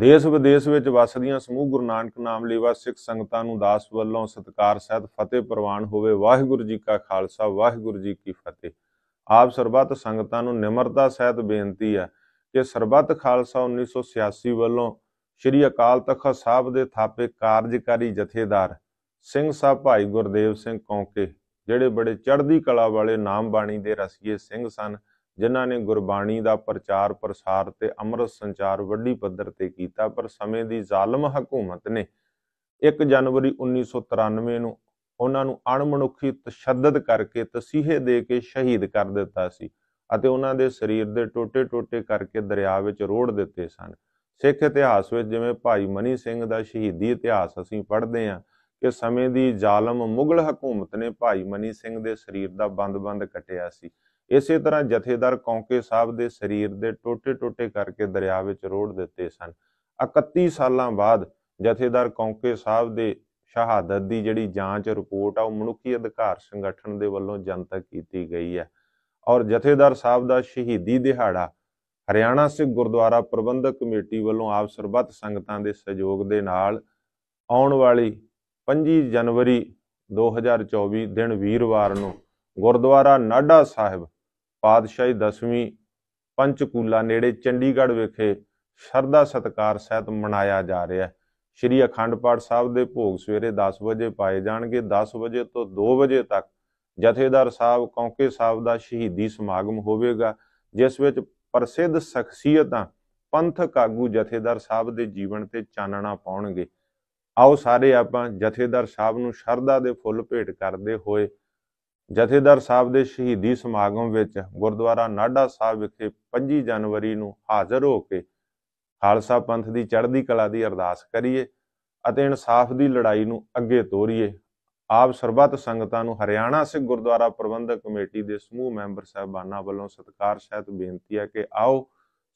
ਦੇਸ਼ ਵਿਦੇਸ਼ ਵਿੱਚ ਵਸਦੀਆਂ ਸਮੂਹ ਗੁਰੂ ਨਾਨਕ ਨਾਮ ਲੇਵਾ ਸਿੱਖ ਸੰਗਤਾਂ ਨੂੰ ਦਾਸ ਵੱਲੋਂ ਸਤਿਕਾਰ ਸਹਿਤ ਫਤਿਹ ਪ੍ਰਵਾਨ ਹੋਵੇ ਵਾਹਿਗੁਰੂ ਜੀ ਕਾ ਖਾਲਸਾ ਵਾਹਿਗੁਰੂ ਜੀ ਕੀ ਫਤਿਹ ਆਪ ਸਰਬੱਤ ਸੰਗਤਾਂ ਨੂੰ ਨਿਮਰਤਾ ਸਹਿਤ ਬੇਨਤੀ ਹੈ ਕਿ ਸਰਬੱਤ ਖਾਲਸਾ 1986 ਵੱਲੋਂ ਸ੍ਰੀ ਅਕਾਲ ਤਖਤ ਸਾਹਿਬ ਦੇ ਥਾਪੇ ਕਾਰਜਕਾਰੀ ਜਥੇਦਾਰ ਸਿੰਘ ਸਾਹਿਬ ਭਾਈ ਗੁਰਦੇਵ ਸਿੰਘ ਕੌਂਕੇ ਜਿਹੜੇ ਬੜੇ ਚੜ੍ਹਦੀ ਕਲਾ ਵਾਲੇ ਨਾਮ ਬਾਣੀ ਦੇ ਰਸੀਏ ਸਿੰਘ ਸਨ ਜਿਨ੍ਹਾਂ ਨੇ ਗੁਰਬਾਣੀ ਦਾ ਪ੍ਰਚਾਰ ਪ੍ਰਸਾਰ ਤੇ ਅੰਮ੍ਰਿਤ ਸੰਚਾਰ ਵੱਡੀ ਪੱਧਰ ਤੇ ਕੀਤਾ ਪਰ ਸਮੇਂ ਦੀ ਜ਼ਾਲਮ ਹਕੂਮਤ ਨੇ 1 ਜਨਵਰੀ 1993 ਨੂੰ ਉਹਨਾਂ ਨੂੰ ਅਣਮਨੁੱਖੀ ਤਸ਼ੱਦਦ ਕਰਕੇ ਤਸੀਹੇ ਦੇ ਕੇ ਸ਼ਹੀਦ ਕਰ ਦਿੱਤਾ ਸੀ ਅਤੇ ਉਹਨਾਂ ਦੇ ਸਰੀਰ ਦੇ ਟੋਟੇ-ਟੋਟੇ ਕਰਕੇ ਦਰਿਆ ਵਿੱਚ ਰੋੜ ਦਿੱਤੇ ਸਨ ਸਿੱਖ ਇਤਿਹਾਸ ਵਿੱਚ ਜਿਵੇਂ ਭਾਈ ਮਨੀ ਸਿੰਘ ਦਾ ਸ਼ਹੀਦੀ ਇਤਿਹਾਸ ਅਸੀਂ ਪੜ੍ਹਦੇ ਹਾਂ ਕਿ ਸਮੇਂ ਦੀ ਜ਼ਾਲਮ ਮੁਗਲ ਹਕੂਮਤ ਨੇ ਭਾਈ ਮਨੀ ਸਿੰਘ ਦੇ ਸਰੀਰ ਦਾ ਬੰਦ-ਬੰਦ ਕਟਿਆ ਸੀ ਇਸੇ ਤਰ੍ਹਾਂ ਜਥੇਦਾਰ ਕੌਂਕੇ ਸਾਹਿਬ ਦੇ ਸਰੀਰ ਦੇ ਟੋਟੇ-ਟੋਟੇ ਕਰਕੇ ਦਰਿਆ ਵਿੱਚ ਰੋੜ ਦਿੱਤੇ ਸਨ 31 ਸਾਲਾਂ ਬਾਅਦ ਜਥੇਦਾਰ ਕੌਂਕੇ ਸਾਹਿਬ ਦੇ ਸ਼ਹਾਦਤ ਦੀ ਜਿਹੜੀ ਜਾਂਚ ਰਿਪੋਰਟ ਆ ਉਹ ਮਨੁੱਖੀ ਅਧਿਕਾਰ ਸੰਗਠਨ ਦੇ ਵੱਲੋਂ ਜਨਤਕ ਕੀਤੀ ਗਈ ਹੈ ਔਰ ਜਥੇਦਾਰ ਸਾਹਿਬ ਦਾ ਸ਼ਹੀਦੀ ਦਿਹਾੜਾ ਹਰਿਆਣਾ ਸਿੱਖ ਗੁਰਦੁਆਰਾ ਪ੍ਰਬੰਧਕ ਕਮੇਟੀ ਵੱਲੋਂ ਆਪ ਸਰਬੱਤ ਸੰਗਤਾਂ ਦੇ ਸਹਿਯੋਗ ਦੇ ਨਾਲ ਆਉਣ ਵਾਲੀ 25 ਜਨਵਰੀ 2024 ਦਿਨ ਵੀਰਵਾਰ ਨੂੰ ਗੁਰਦੁਆਰਾ ਨਾਡਾ ਸਾਹਿਬ ਪਾਤਸ਼ਾਹੀ ਦਸਵੀਂ ਪੰਚਕੂਲਾ ਨੇੜੇ ਚੰਡੀਗੜ੍ਹ ਵਿਖੇ ਸ਼ਰਧਾ ਸਤਕਾਰ ਸਹਿਤ ਮਨਾਇਆ ਜਾ ਰਿਹਾ ਹੈ ਸ਼੍ਰੀ ਅਖੰਡ ਪਾਠ ਸਾਹਿਬ ਦੇ ਭੋਗ ਸਵੇਰੇ 10 ਵਜੇ ਪਾਏ ਜਾਣਗੇ 10 ਵਜੇ ਤੋਂ 2 ਵਜੇ ਤੱਕ ਜਥੇਦਾਰ ਸਾਹਿਬ ਕੌਂਕੇ ਸਾਹਿਬ ਦਾ ਸ਼ਹੀਦੀ ਸਮਾਗਮ ਹੋਵੇਗਾ ਜਿਸ ਵਿੱਚ ਪ੍ਰਸਿੱਧ ਸ਼ਖਸੀਅਤਾਂ ਪੰਥਕ ਆਗੂ ਜਥੇਦਾਰ ਸਾਹਿਬ ਦੇ ਜੀਵਨ ਤੇ ਚਾਨਣਾ ਪਾਉਣਗੇ ਆਓ ਸਾਰੇ ਆਪਾਂ ਜਥੇਦਾਰ ਸਾਹਿਬ ਨੂੰ ਸ਼ਰਧਾ ਦੇ ਫੁੱਲ ਭੇਟ ਕਰਦੇ ਹੋਏ ਜਥੇਦਾਰ ਸਾਹਿਬ ਦੇ ਸ਼ਹੀਦੀ ਸਮਾਗਮ ਵਿੱਚ ਗੁਰਦੁਆਰਾ ਨਾਡਾ ਸਾਹਿਬ ਵਿਖੇ 25 ਜਨਵਰੀ ਨੂੰ ਹਾਜ਼ਰ ਹੋ ਕੇ ਖਾਲਸਾ ਪੰਥ ਦੀ ਚੜ੍ਹਦੀ ਕਲਾ ਦੀ ਅਰਦਾਸ ਕਰੀਏ ਅਤੇ ਇਨਸਾਫ ਦੀ ਲੜਾਈ ਨੂੰ ਅੱਗੇ ਤੋਰੀਏ ਆਪ ਸਰਬੱਤ ਸੰਗਤਾਂ ਨੂੰ ਹਰਿਆਣਾ ਸਿੱਖ ਗੁਰਦੁਆਰਾ ਪ੍ਰਬੰਧਕ ਕਮੇਟੀ ਦੇ ਸਮੂਹ ਮੈਂਬਰ ਸਹਿਬਾਨਾਂ ਵੱਲੋਂ ਸਤਿਕਾਰ ਸਹਿਤ ਬੇਨਤੀ ਹੈ ਕਿ ਆਓ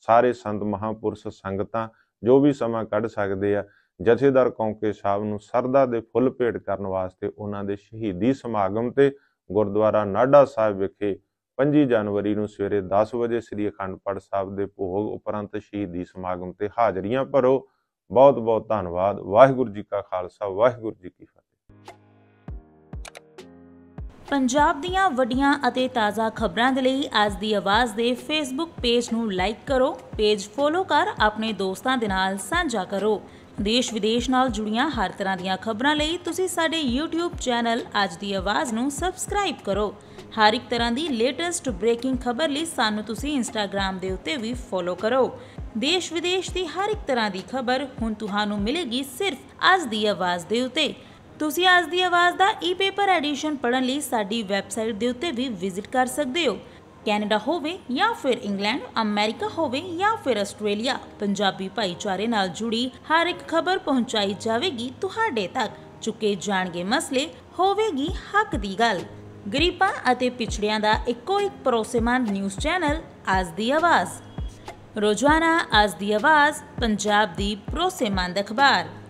ਸਾਰੇ ਸੰਤ ਮਹਾਪੁਰਸ਼ ਸੰਗਤਾਂ ਜੋ ਵੀ ਸਮਾਂ ਕੱਢ ਸਕਦੇ ਆ ਜਥੇਦਾਰ ਕੌਂਕੇ ਸਾਹਿਬ ਨੂੰ ਸਰਦਾ ਦੇ ਫੁੱਲ ਭੇਟ ਕਰਨ ਵਾਸਤੇ ਉਹਨਾਂ ਦੇ ਸ਼ਹੀਦੀ ਸਮਾਗਮ ਤੇ ਗੁਰਦੁਆਰਾ ਨਾਡਾ ਸਾਹਿਬ ਵਿਖੇ 25 ਜਨਵਰੀ ਨੂੰ ਸਵੇਰੇ 10 ਵਜੇ ਸ੍ਰੀ ਅਖੰਡ ਪਾਠ ਸਾਹਿਬ ਦੇ ਭੋਗ ਉਪਰੰਤ ਸ਼ਹੀਦੀ ਸਮਾਗਮ ਤੇ ਹਾਜ਼ਰੀਆਂ ਭਰੋ ਬਹੁਤ ਬਹੁਤ ਧੰਨਵਾਦ ਵਾਹਿਗੁਰੂ ਜੀ ਕਾ ਖਾਲਸਾ ਵਾਹਿਗੁਰੂ ਜੀ ਕੀ ਪੰਜਾਬ ਦੀਆਂ ਵੱਡੀਆਂ ਅਤੇ ਤਾਜ਼ਾ ਖਬਰਾਂ ਦੇ ਲਈ ਅੱਜ ਦੀ ਆਵਾਜ਼ ਦੇ ਫੇਸਬੁੱਕ ਪੇਜ ਨੂੰ ਲਾਈਕ ਕਰੋ ਪੇਜ ਫੋਲੋ ਕਰ ਆਪਣੇ ਦੋਸਤਾਂ ਦੇ ਨਾਲ ਸਾਂਝਾ ਕਰੋ ਦੇਸ਼ ਵਿਦੇਸ਼ ਨਾਲ ਜੁੜੀਆਂ ਹਰ ਤਰ੍ਹਾਂ ਦੀਆਂ ਖਬਰਾਂ ਲਈ ਤੁਸੀਂ ਸਾਡੇ YouTube ਚੈਨਲ ਅੱਜ ਦੀ ਆਵਾਜ਼ ਨੂੰ ਸਬਸਕ੍ਰਾਈਬ ਕਰੋ ਹਰ ਇੱਕ ਤਰ੍ਹਾਂ ਦੀ ਲੇਟੈਸਟ ਬ੍ਰੇਕਿੰਗ ਖਬਰ ਲਈ ਸਾਨੂੰ ਤੁਸੀਂ Instagram ਦੇ ਉੱਤੇ ਵੀ ਫੋਲੋ ਕਰੋ ਦੇਸ਼ ਵਿਦੇਸ਼ ਦੀ ਹਰ ਇੱਕ ਤਰ੍ਹਾਂ ਦੀ ਖਬਰ ਹੁਣ ਤੁਹਾਨੂੰ ਮਿਲੇਗੀ ਸਿਰਫ ਅੱਜ ਦੀ ਆਵਾਜ਼ ਦੇ ਉੱਤੇ ਤੁਸੀਂ ਅੱਜ ਦੀ ਆਵਾਜ਼ ਦਾ ਈ-ਪੇਪਰ ਐਡੀਸ਼ਨ ਪੜਨ ਲਈ ਸਾਡੀ ਵੈਬਸਾਈਟ ਦੇ ਉੱਤੇ ਵੀ ਵਿਜ਼ਿਟ ਕਰ ਸਕਦੇ ਹੋ ਕੈਨੇਡਾ ਹੋਵੇ ਜਾਂ ਫਿਰ ਇੰਗਲੈਂਡ ਅਮਰੀਕਾ ਹੋਵੇ ਜਾਂ ਫਿਰ ਆਸਟ੍ਰੇਲੀਆ ਪੰਜਾਬੀ ਭਾਈਚਾਰੇ ਨਾਲ ਜੁੜੀ ਹਰ ਇੱਕ ਖਬਰ ਪਹੁੰਚਾਈ ਜਾਵੇਗੀ ਤੁਹਾਡੇ ਤੱਕ ਚੁੱਕੇ ਜਾਣਗੇ ਮਸਲੇ ਹੋਵੇਗੀ ਹੱਕ ਦੀ ਗੱਲ ਗਰੀਬਾਂ ਅਤੇ ਪਿਛੜਿਆਂ ਦਾ ਇੱਕੋ ਇੱਕ ਪਰੋਸੇਮਾਨ ਨਿਊਜ਼ ਚੈਨਲ ਅੱਜ ਦੀ ਆਵਾਜ਼ ਰੋਜ਼ਾਨਾ ਅੱਜ ਦੀ ਆਵਾਜ਼ ਪੰਜਾਬ ਦੀ ਪਰੋਸੇਮਾਨ ਅਖਬਾਰ